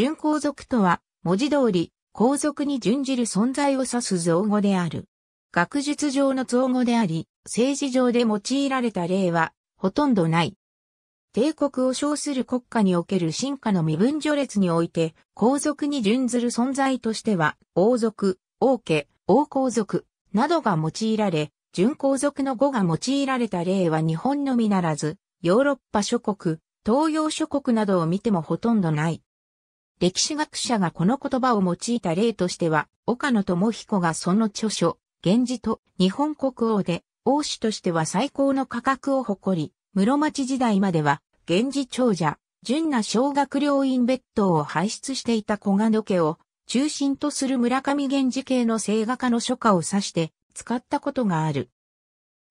純皇族とは、文字通り、皇族に準じる存在を指す造語である。学術上の造語であり、政治上で用いられた例は、ほとんどない。帝国を称する国家における進化の身分序列において、皇族に準ずる存在としては、王族、王家、王皇族、などが用いられ、純皇族の語が用いられた例は日本のみならず、ヨーロッパ諸国、東洋諸国などを見てもほとんどない。歴史学者がこの言葉を用いた例としては、岡野智彦がその著書、源氏と日本国王で、王子としては最高の価格を誇り、室町時代までは、源氏長者、純な小学領院別当を輩出していた小賀野家を、中心とする村上源氏系の聖画家の書家を指して、使ったことがある。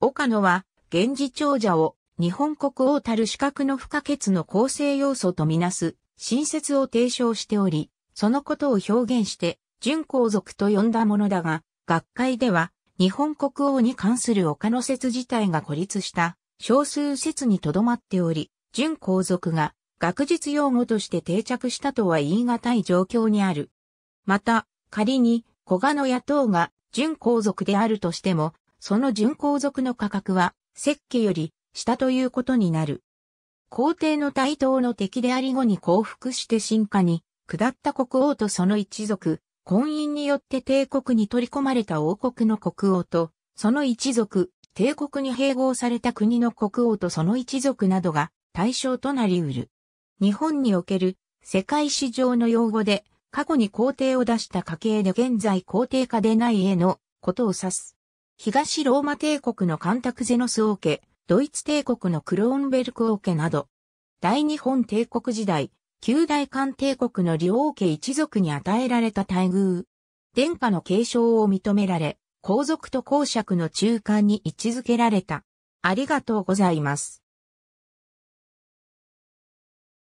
岡野は、源氏長者を、日本国王たる資格の不可欠の構成要素とみなす、新説を提唱しており、そのことを表現して、純皇族と呼んだものだが、学会では、日本国王に関する他の説自体が孤立した、少数説にとどまっており、純皇族が学術用語として定着したとは言い難い状況にある。また、仮に、古賀の野党が純皇族であるとしても、その純皇族の価格は、石計より、下ということになる。皇帝の対等の敵であり後に降伏して進化に、下った国王とその一族、婚姻によって帝国に取り込まれた王国の国王と、その一族、帝国に併合された国の国王とその一族などが対象となり得る。日本における世界史上の用語で、過去に皇帝を出した家系で現在皇帝下でないへのことを指す。東ローマ帝国のカンタクゼノス王家、ドイツ帝国のクローンベルク王家など、大日本帝国時代、旧大韓帝国の両王家一族に与えられた待遇。殿下の継承を認められ、皇族と公爵の中間に位置づけられた。ありがとうございます。